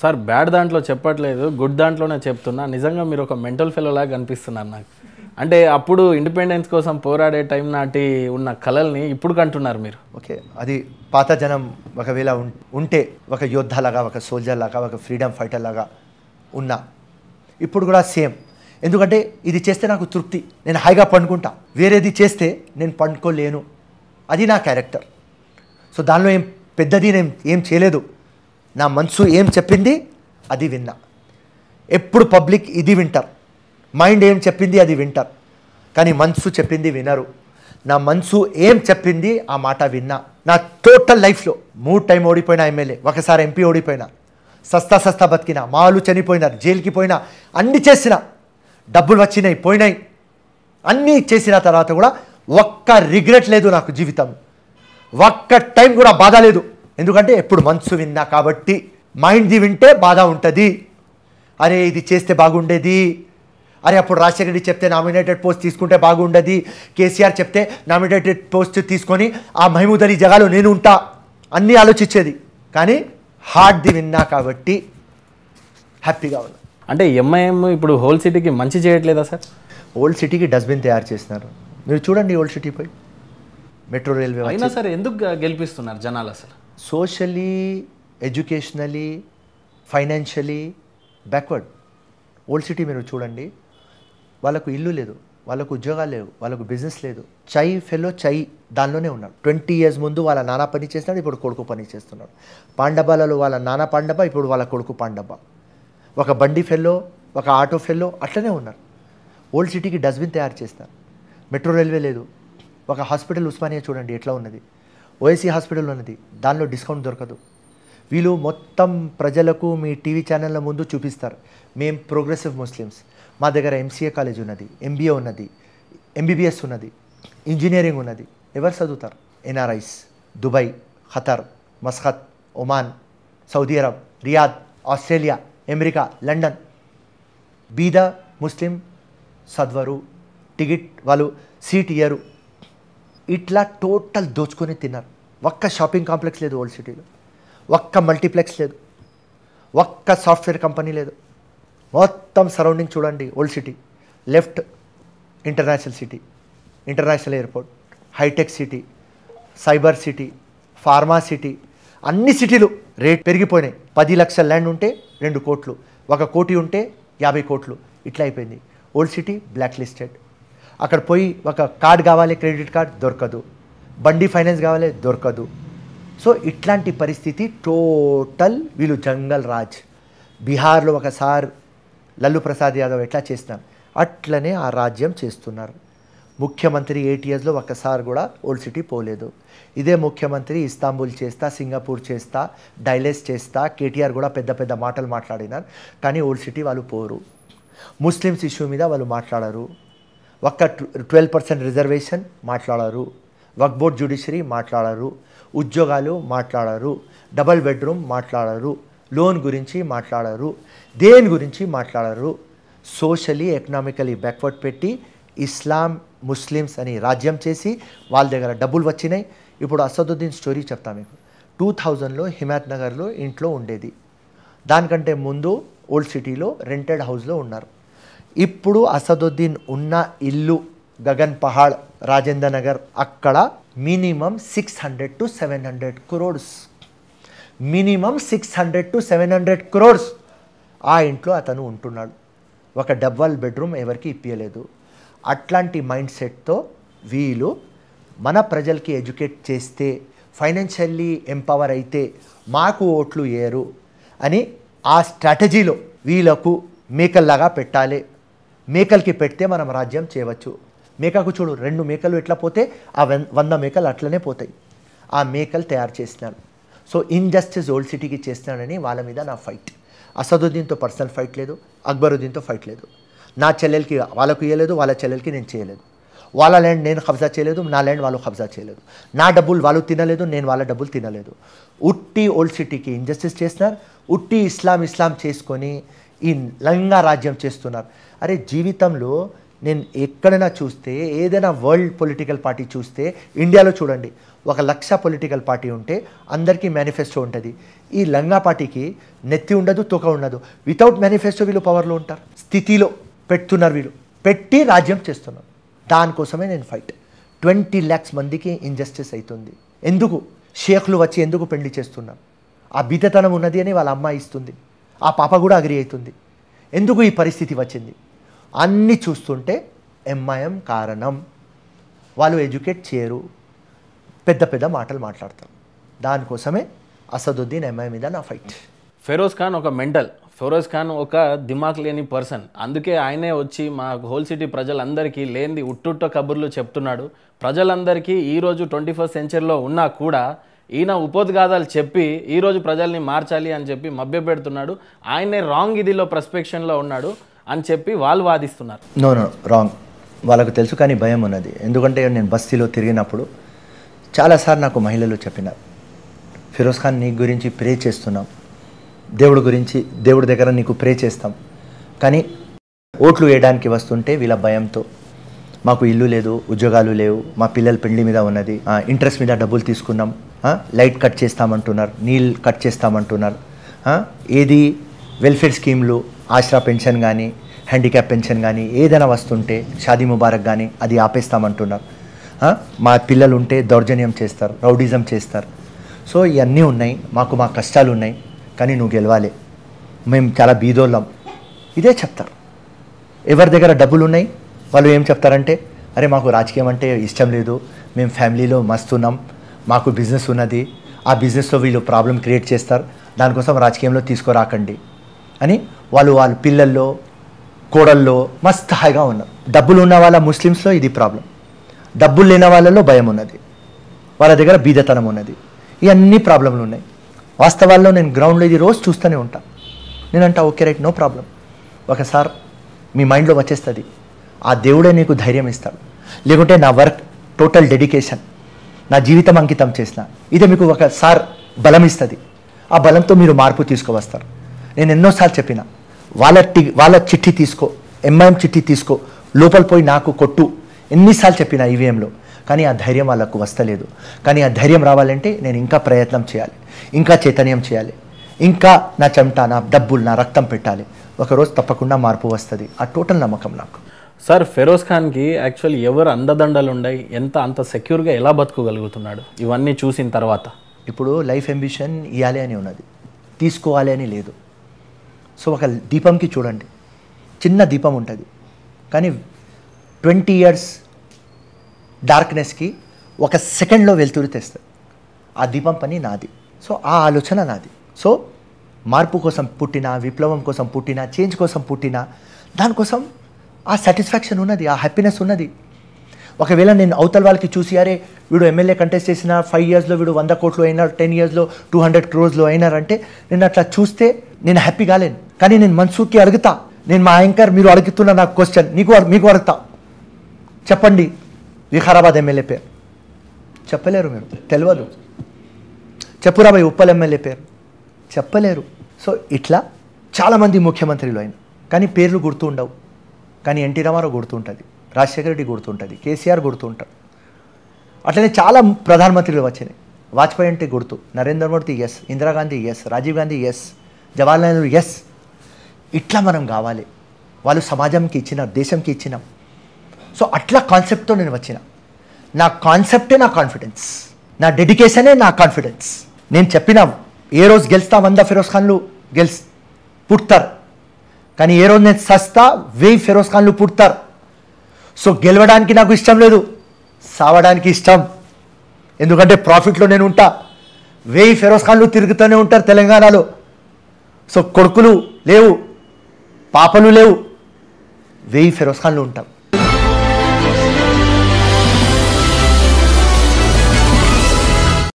sir bad దాంట్లో చెప్పట్లేదు good దాంట్లోనే చెప్తున్నా నిజంగా మీరు ఒక మెంటల్ ఫెలోలాగా కనిపిస్తున్నారు నాకు అంటే అప్పుడు ఇండిపెండెన్స్ కోసం పోరాడే టైం నాటి ఉన్న కళల్ని ఇప్పుడు కంటున్నారు మీరు ఓకే అది పాత జనం ఒకవేళ ఉంటే ఒక యోద్ధలాగా ఒక సోల్జర్ లాగా ఒక ఫ్రీడమ్ ఫైటర్ లాగా ఉన్నా ఇప్పుడు కూడా సేమ్ ఎందుకంటే ఇది చేస్తే నాకు తృప్తి నేను హాయిగా పండుకుంటా వేరేది చేస్తే నేను పండుకోలేను అది నా క్యారెక్టర్ సో దానిలో ఏం పెద్దది నేను ఏం చేయలేదు నా మనసు ఏం చెప్పింది అది విన్నా ఎప్పుడు పబ్లిక్ ఇది వింటారు మైండ్ ఏం చెప్పింది అది వింటారు కానీ మనసు చెప్పింది వినరు నా మనసు ఏం చెప్పింది ఆ మాట విన్నా నా టోటల్ లైఫ్లో మూడు టైం ఓడిపోయినా ఎమ్మెల్యే ఒకసారి ఎంపీ ఓడిపోయినా సస్తా సస్తా బతికినా మాలు చనిపోయినారు జైలుకి పోయినా అన్ని చేసిన డబ్బులు వచ్చినాయి పోయినాయి అన్నీ చేసిన తర్వాత కూడా ఒక్క రిగ్రెట్ లేదు నాకు జీవితం ఒక్క టైం కూడా బాధ లేదు ఎందుకంటే ఎప్పుడు మనసు విన్నా కాబట్టి మైండ్ది వింటే బాధ ఉంటుంది అరే ఇది చేస్తే బాగుండేది అరే అప్పుడు రాజశేఖర రెడ్డి చెప్తే నామినేటెడ్ పోస్ట్ తీసుకుంటే బాగుండేది కేసీఆర్ చెప్తే నామినేటెడ్ పోస్ట్ తీసుకొని ఆ మహమూద్ అలీ జగాలో నేను ఉంటా అన్నీ ఆలోచించేది కానీ హార్డ్ది విన్నా కాబట్టి హ్యాపీగా ఉన్నా అంటే ఎంఐఎం ఇప్పుడు హోల్ సిటీకి మంచి చేయట్లేదా సార్ ఓల్డ్ సిటీకి డస్ట్బిన్ తయారు చేస్తున్నారు మీరు చూడండి ఓల్డ్ సిటీ పోయి మెట్రో రైల్వే అయినా సరే ఎందుకు గెలిపిస్తున్నారు జనాలు అసలు socially educationally financially backward old city మీరు చూడండి వాళ్ళకు ఇల్లు లేదు వాళ్ళకు ఉద్యోగాలు లేవు వాళ్ళకు బిజినెస్ లేదు చై ఫెలో చై దానిలోనే ఉన్నాడు ట్వంటీ ఇయర్స్ ముందు వాళ్ళ నాన్న పని చేస్తున్నాడు ఇప్పుడు కొడుకు పని చేస్తున్నాడు పాండబాలలో వాళ్ళ నాన్న పాండబ ఇప్పుడు వాళ్ళ కొడుకు పాండబ ఒక బండి ఫెల్లో ఒక ఆటో ఫెల్లో అట్లనే ఉన్నారు ఓల్డ్ సిటీకి డస్ట్బిన్ తయారు చేస్తారు మెట్రో రైల్వే లేదు ఒక హాస్పిటల్ ఉస్మానియా చూడండి ఎట్లా ఉన్నది ఓఎస్సీ హాస్పిటల్ ఉన్నది దానిలో డిస్కౌంట్ దొరకదు వీళ్ళు మొత్తం ప్రజలకు మీ టీవీ ఛానళ్ళ ముందు చూపిస్తారు మేం ప్రోగ్రెసివ్ ముస్లిమ్స్ మా దగ్గర ఎంసీఏ కాలేజ్ ఉన్నది ఎంబీఏ ఉన్నది ఎంబీబీఎస్ ఉన్నది ఇంజనీరింగ్ ఉన్నది ఎవరు చదువుతారు NRIs Dubai Qatar Muscat Oman Saudi Arab Riyadh Australia America London బీద ముస్లిం సద్వరు టికెట్ వాళ్ళు సీట్ ఇయ్యరు ఇట్లా టోటల్ దోచుకొని తిన్నారు ఒక్క షాపింగ్ కాంప్లెక్స్ లేదు ఓల్డ్ సిటీలో ఒక్క మల్టీప్లెక్స్ లేదు ఒక్క సాఫ్ట్వేర్ కంపెనీ లేదు మొత్తం సరౌండింగ్ చూడండి old city left international city international airport hitech city cyber city pharma city అన్ని సిటీలు రేట్ పెరిగిపోయినాయి పది లక్షల ల్యాండ్ ఉంటే రెండు కోట్లు ఒక కోటి ఉంటే యాభై కోట్లు ఇట్లా అయిపోయింది ఓల్డ్ సిటీ బ్లాక్ లిస్టెడ్ అక్కడ పోయి ఒక కార్డ్ కావాలి క్రెడిట్ కార్డ్ దొరకదు బండి ఫైనాన్స్ కావాలి దొరకదు సో ఇట్లాంటి పరిస్థితి టోటల్ వీళ్ళు జంగల్ రాజ్ బీహార్లో ఒకసారి లల్లు ప్రసాద్ యాదవ్ ఎట్లా చేస్తున్నారు అట్లనే ఆ రాజ్యం చేస్తున్నారు ముఖ్యమంత్రి ఏటీఎస్లో ఒక్కసారి కూడా ఓల్డ్ సిటీ పోలేదు ఇదే ముఖ్యమంత్రి ఇస్తాంబుల్ చేస్తా సింగపూర్ చేస్తా డైలెస్ చేస్తా కేటీఆర్ కూడా పెద్ద పెద్ద మాటలు మాట్లాడినారు కానీ ఓల్డ్ సిటీ వాళ్ళు పోరు ముస్లిమ్స్ ఇష్యూ మీద వాళ్ళు మాట్లాడరు ఒక్క ట్వెల్వ్ పర్సెంట్ రిజర్వేషన్ మాట్లాడారు వర్క్ బోర్డ్ జ్యుడిషియరీ మాట్లాడారు ఉద్యోగాలు మాట్లాడారు డబల్ బెడ్రూమ్ మాట్లాడారు లోన్ గురించి మాట్లాడారు దేని గురించి మాట్లాడారు సోషలీ ఎకనామికలీ బ్యాక్వర్డ్ పెట్టి ఇస్లాం ముస్లిమ్స్ అని రాజ్యం చేసి వాళ్ళ దగ్గర డబ్బులు వచ్చినాయి ఇప్పుడు అసదుద్దీన్ స్టోరీ చెప్తా మీకు టూ థౌజండ్లో హిమాత్ నగర్లో ఇంట్లో ఉండేది దానికంటే ముందు ఓల్డ్ సిటీలో రెంటెడ్ హౌస్లో ఉన్నారు ఇప్పుడు అసదుద్దీన్ ఉన్న ఇల్లు గగన్ పహాడ్ రాజేంద్ర నగర్ అక్కడ minimum six hundred to seven hundred crores minimum six hundred to seven hundred crores ఆ ఇంట్లో అతను ఉంటున్నాడు ఒక డబల్ బెడ్రూమ్ ఎవరికి ఇప్పించలేదు అట్లాంటి మైండ్ సెట్తో వీళ్ళు మన ప్రజలకి ఎడ్యుకేట్ చేస్తే ఫైనాన్షియల్లీ ఎంపవర్ అయితే మాకు ఓట్లు ఏరు అని ఆ స్ట్రాటజీలో వీళ్ళకు మేకల్లాగా పెట్టాలి మేకలకి పెడితే మనం రాజ్యం చేయవచ్చు మేకకు చూడు రెండు మేకలు ఎట్లా పోతే ఆ వంద మేకలు అట్లనే పోతాయి ఆ మేకలు తయారు చేసినాడు సో ఇన్జస్టిస్ ఓల్డ్ సిటీకి చేస్తున్నాడని వాళ్ళ మీద నా ఫైట్ అసదుద్దీన్తో పర్సనల్ ఫైట్ లేదు అక్బరుద్దీన్తో ఫైట్ లేదు నా చెల్లెలకి వాళ్ళకు ఇవ్వలేదు వాళ్ళ చెల్లెలకి నేను చేయలేదు వాళ్ళ ల్యాండ్ నేను కబ్జా చేయలేదు నా ల్యాండ్ వాళ్ళు కబ్జా చేయలేదు నా డబ్బులు వాళ్ళు తినలేదు నేను వాళ్ళ డబ్బులు తినలేదు ఉట్టి ఓల్డ్ సిటీకి ఇంజస్టిస్ చేసినారు ఉట్టి ఇస్లాం ఇస్లాం చేసుకొని ఈ లంగా రాజ్యం చేస్తున్నారు అరే జీవితంలో నేను ఎక్కడైనా చూస్తే ఏదైనా వరల్డ్ పొలిటికల్ పార్టీ చూస్తే ఇండియాలో చూడండి ఒక లక్ష పొలిటికల్ పార్టీ ఉంటే అందరికీ మేనిఫెస్టో ఉంటుంది ఈ లంగా పార్టీకి నెత్తి ఉండదు తొక ఉండదు వితౌట్ మేనిఫెస్టో వీళ్ళు పవర్లో ఉంటారు స్థితిలో పెడుతున్నారు వీళ్ళు పెట్టి రాజ్యం చేస్తున్నారు దానికోసమే నేను ఫైట్ ట్వంటీ ల్యాక్స్ మందికి ఇంజస్టిస్ అవుతుంది ఎందుకు షేఖ్లు వచ్చి ఎందుకు పెళ్లి చేస్తున్నారు ఆ బీదతనం ఉన్నది అని వాళ్ళ అమ్మాయి ఇస్తుంది ఆ పాప కూడా అగ్రి అవుతుంది ఎందుకు ఈ పరిస్థితి వచ్చింది అన్నీ చూస్తుంటే ఎంఐఎం కారణం వాళ్ళు ఎడ్యుకేట్ చేయరు పెద్ద పెద్ద మాటలు మాట్లాడతారు దానికోసమే అసదుద్దీన్ ఎంఐ మీద నా ఫైట్ ఫెరోజ్ ఖాన్ ఒక మెంటల్ ఫెరోజ్ ఖాన్ ఒక దిమాక్ లేని పర్సన్ అందుకే ఆయనే వచ్చి మా హోల్ సిటీ ప్రజలందరికీ లేనిది ఉట్టుట్ట కబుర్లు చెప్తున్నాడు ప్రజలందరికీ ఈరోజు ట్వంటీ ఫస్ట్ సెంచరీలో ఉన్నా కూడా ఈయన ఉపోద్ఘాతాలు చెప్పి ఈరోజు ప్రజల్ని మార్చాలి అని చెప్పి మభ్యపెడుతున్నాడు ఆయనే రాంగ్ ఇదిలో ప్రస్పెక్షన్లో ఉన్నాడు అని చెప్పి వాళ్ళు వాదిస్తున్నారు నో నో రాంగ్ వాళ్ళకు తెలుసు కానీ భయం ఉన్నది ఎందుకంటే నేను బస్తీలో తిరిగినప్పుడు చాలాసార్లు నాకు మహిళలు చెప్పినారు ఫిరోజ్ ఖాన్ నీ గురించి ప్రే చేస్తున్నాం దేవుడి గురించి దేవుడి దగ్గర నీకు ప్రే చేస్తాం కానీ ఓట్లు వేయడానికి వస్తుంటే వీళ్ళ భయంతో మాకు ఇల్లు లేదు ఉద్యోగాలు లేవు మా పిల్లల పెళ్లి మీద ఉన్నది ఇంట్రెస్ట్ మీద డబ్బులు తీసుకున్నాం లైట్ కట్ చేస్తామంటున్నారు నీళ్ళు కట్ చేస్తామంటున్నారు ఏది వెల్ఫేర్ స్కీమ్లు ఆశ్రా పెన్షన్ కానీ హ్యాండిక్యాప్ పెన్షన్ కానీ ఏదైనా వస్తుంటే షాదీ ముబారక్ కానీ అది ఆపేస్తామంటున్నారు మా పిల్లలు ఉంటే దౌర్జన్యం చేస్తారు రౌడిజం చేస్తారు సో ఇవన్నీ ఉన్నాయి మాకు మా కష్టాలు ఉన్నాయి కానీ నువ్వు గెలవాలి మేము చాలా బీదోళ్ళం ఇదే చెప్తారు ఎవరి దగ్గర డబ్బులు ఉన్నాయి వాళ్ళు ఏం చెప్తారంటే అరే మాకు రాజకీయం అంటే ఇష్టం లేదు మేము ఫ్యామిలీలో మస్తున్నాం మాకు బిజినెస్ ఉన్నది ఆ బిజినెస్లో వీళ్ళు ప్రాబ్లం క్రియేట్ చేస్తారు దానికోసం రాజకీయంలో తీసుకురాకండి అని వాళ్ళు వాళ్ళ పిల్లల్లో కోడల్లో మస్తు హాయిగా ఉన్నారు డబ్బులు ఉన్న వాళ్ళ ముస్లిమ్స్లో ఇది ప్రాబ్లం డబ్బులు లేని వాళ్ళలో భయం ఉన్నది వాళ్ళ దగ్గర బీదతనం ఉన్నది ఇవన్నీ ప్రాబ్లంలు ఉన్నాయి వాస్తవాల్లో నేను గ్రౌండ్లో ఇది రోజు చూస్తూనే ఉంటాను నేనంటా ఓకే రైట్ నో ప్రాబ్లం ఒకసారి మీ మైండ్లో వచ్చేస్తుంది ఆ దేవుడే నీకు ధైర్యం ఇస్తాడు లేకుంటే నా వర్క్ టోటల్ డెడికేషన్ నా జీవితం అంకితం చేసిన ఇది మీకు ఒక సార్ బలం ఇస్తుంది ఆ బలంతో మీరు మార్పు తీసుకువస్తారు నేను ఎన్నోసార్లు చెప్పిన వాళ్ళ టి వాళ్ళ చిట్టి తీసుకో ఎంఐఎం చిట్టి తీసుకో లోపల పోయి నాకు కొట్టు ఎన్నిసార్లు చెప్పిన ఈవీఎంలో కానీ ఆ ధైర్యం వాళ్ళకు వస్తలేదు కానీ ఆ ధైర్యం రావాలంటే నేను ఇంకా ప్రయత్నం చేయాలి ఇంకా చైతన్యం చేయాలి ఇంకా నా చెమట నా డబ్బులు నా రక్తం పెట్టాలి ఒకరోజు తప్పకుండా మార్పు వస్తుంది ఆ టోటల్ నమ్మకం నాకు సార్ ఫెరోజ్ ఖాన్కి యాక్చువల్ ఎవరు అందదండలు ఉన్నాయి ఎంత అంత సెక్యూర్గా ఎలా బతుకోగలుగుతున్నాడు ఇవన్నీ చూసిన తర్వాత ఇప్పుడు లైఫ్ అంబిషన్ ఇవ్వాలి అని ఉన్నది తీసుకోవాలి అని లేదు సో ఒక దీపంకి చూడండి చిన్న దీపం ఉంటుంది కానీ ట్వంటీ ఇయర్స్ డార్క్నెస్కి ఒక సెకండ్లో వెలుతురు తెస్తుంది ఆ దీపం పని నాది సో ఆ ఆలోచన నాది సో మార్పు కోసం పుట్టిన విప్లవం కోసం పుట్టిన చేంజ్ కోసం పుట్టిన దానికోసం ఆ సాటిస్ఫాక్షన్ ఉన్నది ఆ హ్యాపీనెస్ ఉన్నది ఒకవేళ నేను అవుతల వాళ్ళకి చూసి ఆరే విడు ఎమ్మెల్యే కంటెస్ట్ చేసినా 5 ఇయర్స్ లో విడు 100 కోట్లు అయినా 10 ఇయర్స్ లో 200 కోర్స్ లో అయినా రంటే నేను అట్లా చూస్తే నేను హ్యాపీ గా లేను కానీ నేను మనసూకి అల్గుతా నేను మా యాంకర్ మీరు అల్గుతున్న నా క్వశ్చన్ మీకు మీకు అడతా చెప్పండి విహారాబాద్ ఎమ్మెల్యే పేరు చెప్పలేరు మీరు తెలుවලు చప్పూరాబాయ్ ఉపల ఎమ్మెల్యే పేరు చెప్పలేరు సో ఇట్లా చాలా మంది ముఖ్యమంత్రిలైనా కానీ పేర్లు గుర్తు ఉండవు కానీ ఎన్టీ రామారావు గుర్తుంటుంది రాజశేఖర రెడ్డి గుర్తుంటుంది కేసీఆర్ గుర్తుంటారు అట్లనే చాలా ప్రధానమంత్రులు వచ్చినాయి వాజ్పేయి అంటే గుర్తు Narendra Modi yes Indira Gandhi yes Rajiv Gandhi yes Jawaharlal Nehru yes ఇట్లా మనం కావాలి వాళ్ళు సమాజంకి ఇచ్చిన దేశంకి ఇచ్చినాం సో అట్లా కాన్సెప్ట్తో నేను వచ్చిన నా కాన్సెప్టే నా కాన్ఫిడెన్స్ నా డెడికేషనే నా కాన్ఫిడెన్స్ నేను చెప్పిన ఏ రోజు గెలుస్తా వంద ఫిరోజ్ ఖాన్లు గెలుస్ పుట్టారు కానీ ఏ రోజు నేను సస్తా వేయి ఫెరోజ్ ఖాన్లు పుడతారు సో గెలవడానికి నాకు ఇష్టం లేదు సావడానికి ఇష్టం ఎందుకంటే ప్రాఫిట్లో నేను ఉంటా వేయి ఫెరోజ్ ఖాన్లు తిరుగుతూనే ఉంటారు తెలంగాణలో సో కొడుకులు లేవు పాపలు లేవు వేయి ఫెరోజ్ ఖాన్లు ఉంటాం